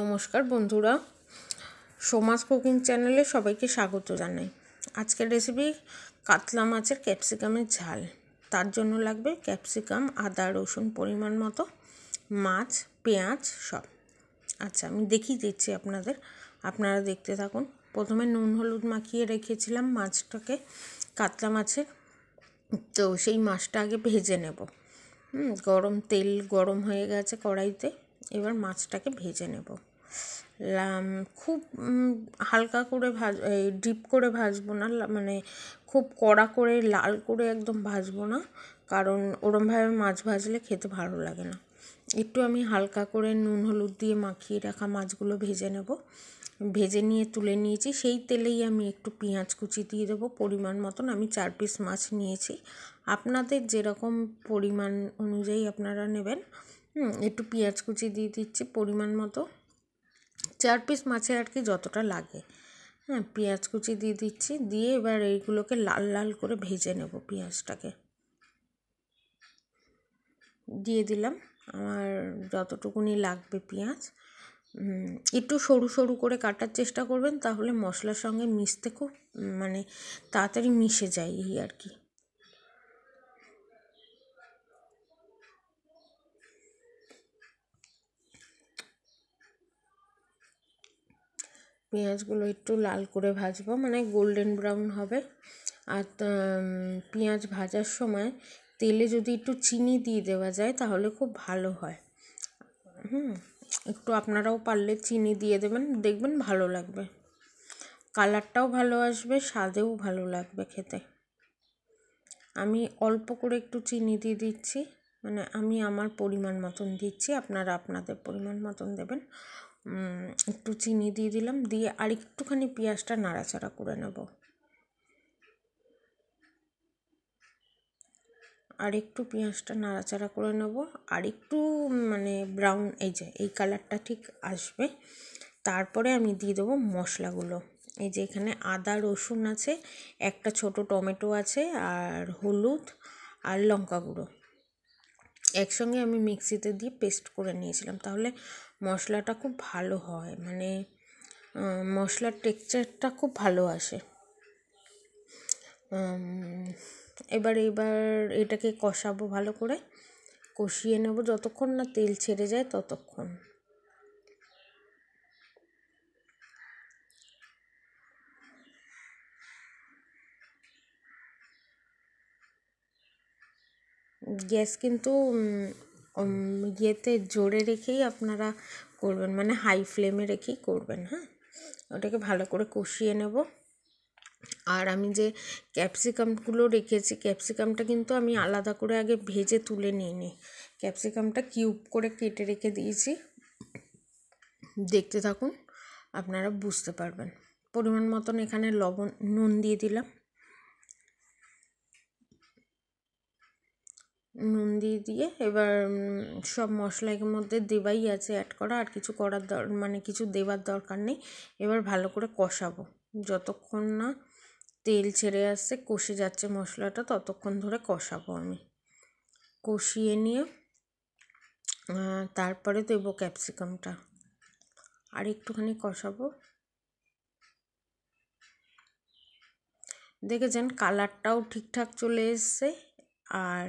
নমস্কার বন্ধুরা সমাজ কুকিং চ্যানেলে সবাইকে স্বাগত জানাই আজকের রেসিপি কাতলা মাছের ক্যাপসিকামের ঝাল তার জন্য লাগবে ক্যাপসিকাম আদা রসুন পরিমাণ মতো মাছ পেঁয়াজ সব আচ্ছা আমি দেখিয়ে দিচ্ছি আপনাদের আপনারা দেখতে থাকুন প্রথমে নুন হলুদ মাখিয়ে রেখেছিলাম মাছটাকে কাতলা মাছের তো সেই মাছটা আগে ভেজে নেব গরম তেল গরম হয়ে গেছে কড়াইতে এবার মাছটাকে ভেজে নেব খুব হালকা করে ভাজ এই ডিপ করে ভাজবো না মানে খুব কড়া করে লাল করে একদম ভাজবো না কারণ ওরমভাবে মাছ ভাজলে খেতে ভালো লাগে না একটু আমি হালকা করে নুন হলুদ দিয়ে মাখিয়ে রাখা মাছগুলো ভেজে নেব ভেজে নিয়ে তুলে নিয়েছি সেই তেলেই আমি একটু পেঁয়াজ কুচি দিয়ে দেবো পরিমাণ মতন আমি চার পিস মাছ নিয়েছি আপনাদের যেরকম পরিমাণ অনুযায়ী আপনারা নেবেন হুম একটু পেঁয়াজ কুচি দিয়ে দিচ্ছি পরিমাণ মতো চার পিস মাছে আর কি যতটা লাগে হ্যাঁ পেঁয়াজ কুচি দিয়ে দিচ্ছি দিয়ে এবার এইগুলোকে লাল লাল করে ভেজে নেব পেঁয়াজটাকে দিয়ে দিলাম আমার যতটুকুনি লাগবে পেঁয়াজ একটু সরু সরু করে কাটার চেষ্টা করবেন তাহলে মশলার সঙ্গে মিশতে খুব মানে তাড়াতাড়ি মিশে যায় এই আর কি পেঁয়াজগুলো একটু লাল করে ভাজবো মানে গোল্ডেন ব্রাউন হবে আর পেঁয়াজ ভাজার সময় তেলে যদি একটু চিনি দিয়ে দেওয়া যায় তাহলে খুব ভালো হয় হুম একটু আপনারাও পারলে চিনি দিয়ে দেবেন দেখবেন ভালো লাগবে কালারটাও ভালো আসবে স্বাদেও ভালো লাগবে খেতে আমি অল্প করে একটু চিনি দিয়ে দিচ্ছি মানে আমি আমার পরিমাণ মতন দিচ্ছি আপনারা আপনাদের পরিমাণ মতন দেবেন একটু চিনি দিয়ে দিলাম দিয়ে আর একটুখানি পেঁয়াজটা নাড়াচাড়া করে নেব আর একটু পেঁয়াজটা নাড়াচাড়া করে নেব আর একটু মানে ব্রাউন এই যে এই কালারটা ঠিক আসবে তারপরে আমি দিয়ে দেবো মশলাগুলো এই যে এখানে আদা রসুন আছে একটা ছোট টমেটো আছে আর হলুদ আর লঙ্কা গুঁড়ো একসঙ্গে আমি মিক্সিতে দিয়ে পেস্ট করে নিয়েছিলাম তাহলে মশলাটা খুব ভালো হয় মানে মশলার টেক্সচারটা খুব ভালো আসে এবার এবার এটাকে কষাবো ভালো করে কষিয়ে নেব যতক্ষণ না তেল ছেড়ে যায় ততক্ষণ গ্যাস কিন্তু ইয়েতে জোরে রেখেই আপনারা করবেন মানে হাই ফ্লেমে রেখেই করবেন হ্যাঁ ওটাকে ভালো করে কষিয়ে নেব আর আমি যে ক্যাপসিকামগুলো রেখেছি ক্যাপসিকামটা কিন্তু আমি আলাদা করে আগে ভেজে তুলে নি ক্যাপসিকামটা কিউব করে কেটে রেখে দিয়েছি দেখতে থাকুন আপনারা বুঝতে পারবেন পরিমাণ মতন এখানে লবণ নুন দিয়ে দিলাম নুন দিয়ে দিয়ে এবার সব মশলা এর মধ্যে দেওয়াই আছে অ্যাড করা আর কিছু করার দর মানে কিছু দেওয়ার দরকার নেই এবার ভালো করে কষাবো যতক্ষণ না তেল ছেড়ে আসছে কষে যাচ্ছে মশলাটা ততক্ষণ ধরে কষাবো আমি কষিয়ে নিয়ে তারপরে দেবো ক্যাপসিকামটা আর একটুখানি কষাবো দেখেছেন কালারটাও ঠিকঠাক চলে এসছে আর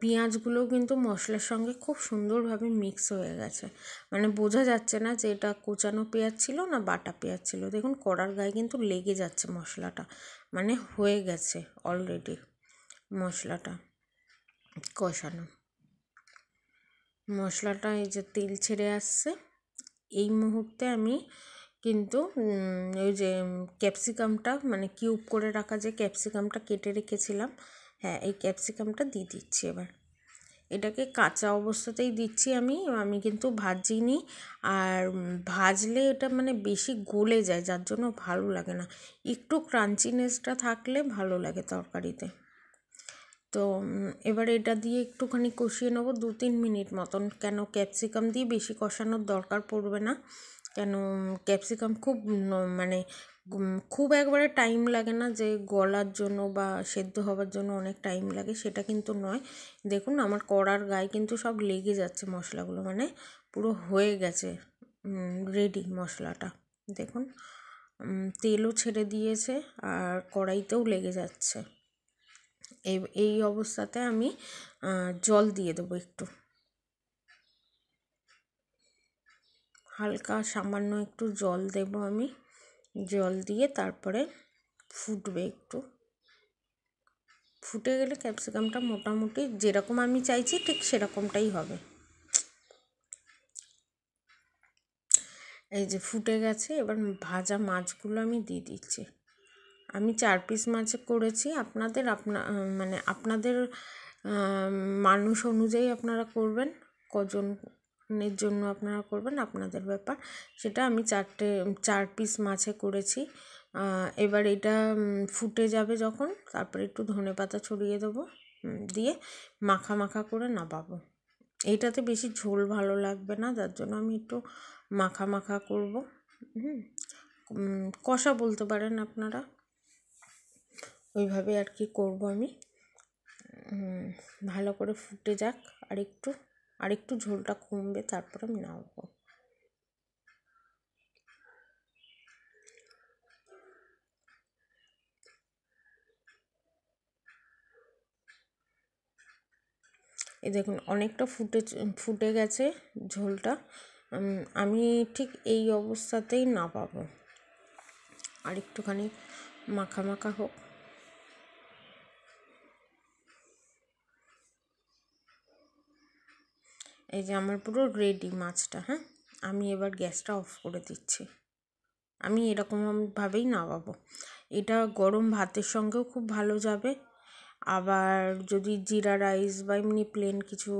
পেঁয়াজগুলো কিন্তু মশলার সঙ্গে খুব সুন্দরভাবে মিক্স হয়ে গেছে মানে বোঝা যাচ্ছে না যে এটা কোচানো পেঁয়াজ ছিল না বাটা পেঁয়াজ ছিল দেখুন কড়ার গায়ে কিন্তু লেগে যাচ্ছে মশলাটা মানে হয়ে গেছে অলরেডি মশলাটা কষানো মশলাটা এই যে তেল ছেড়ে আসছে এই মুহূর্তে আমি কিন্তু ওই যে ক্যাপসিকামটা মানে কিউব করে রাখা যে ক্যাপসিকামটা কেটে রেখেছিলাম হ্যাঁ এই ক্যাপসিকামটা দিয়ে দিচ্ছি এবার এটাকে কাঁচা অবস্থাতেই দিচ্ছি আমি আমি কিন্তু ভাজিনি আর ভাজলে এটা মানে বেশি গলে যায় যার জন্য ভালো লাগে না একটু ক্রাঞ্চিনেসটা থাকলে ভালো লাগে তরকারিতে তো এবার এটা দিয়ে একটুখানি কষিয়ে নেবো দু তিন মিনিট মতন কেন ক্যাপসিকাম দিয়ে বেশি কষানোর দরকার পড়বে না কেন ক্যাপসিকাম খুব মানে খুব একবারে টাইম লাগে না যে গলার জন্য বা সেদ্ধ হবার জন্য অনেক টাইম লাগে সেটা কিন্তু নয় দেখুন আমার কড়ার গায়ে কিন্তু সব লেগে যাচ্ছে মশলাগুলো মানে পুরো হয়ে গেছে রেডি মশলাটা দেখুন তেলও ছেড়ে দিয়েছে আর কড়াইতেও লেগে যাচ্ছে এই অবস্থাতে আমি জল দিয়ে দেবো একটু হালকা সামান্য একটু জল দেবো আমি জল দিয়ে তারপরে ফুটবে একটু ফুটে গেলে ক্যাপসিকামটা মোটামুটি যেরকম আমি চাইছি ঠিক সেরকমটাই হবে এই যে ফুটে গেছে এবার ভাজা মাছগুলো আমি দিয়ে দিচ্ছি আমি চার পিস মাছ করেছি আপনাদের আপনা মানে আপনাদের মানুষ অনুযায়ী আপনারা করবেন কজন এর জন্য আপনারা করবেন আপনাদের ব্যাপার সেটা আমি চারটে চার পিস মাছে করেছি এবার এটা ফুটে যাবে যখন তারপরে একটু ধনে পাতা ছড়িয়ে দেবো দিয়ে মাখা মাখা করে নামাবো এইটাতে বেশি ঝোল ভালো লাগবে না যার জন্য আমি একটু মাখা মাখা করব হুম কষা বলতে পারেন আপনারা ওইভাবে আর কি করব আমি ভালো করে ফুটে যাক আর একটু আর একটু ঝোলটা কমবে তারপরে আমি নামবো এই দেখুন অনেকটা ফুটে ফুটে গেছে ঝোলটা আমি ঠিক এই অবস্থাতেই না পাবো আর একটুখানি মাখা মাখা হোক এই যে আমার পুরো রেডি মাছটা হ্যাঁ আমি এবার গ্যাসটা অফ করে দিচ্ছি আমি এরকমভাবেই নামাবো এটা গরম ভাতের সঙ্গেও খুব ভালো যাবে আবার যদি জিরা রাইস বা এমনি প্লেন কিছু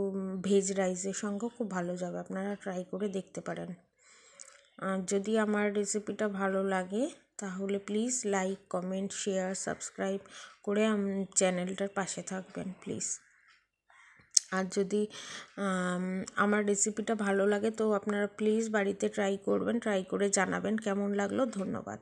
ভেজ রাইসের সঙ্গেও খুব ভালো যাবে আপনারা ট্রাই করে দেখতে পারেন যদি আমার রেসিপিটা ভালো লাগে তাহলে please like comment share subscribe করে চ্যানেলটার পাশে থাকবেন প্লিজ আর যদি আমার রেসিপিটা ভালো লাগে তো আপনারা প্লিজ বাড়িতে ট্রাই করবেন ট্রাই করে জানাবেন কেমন লাগলো ধন্যবাদ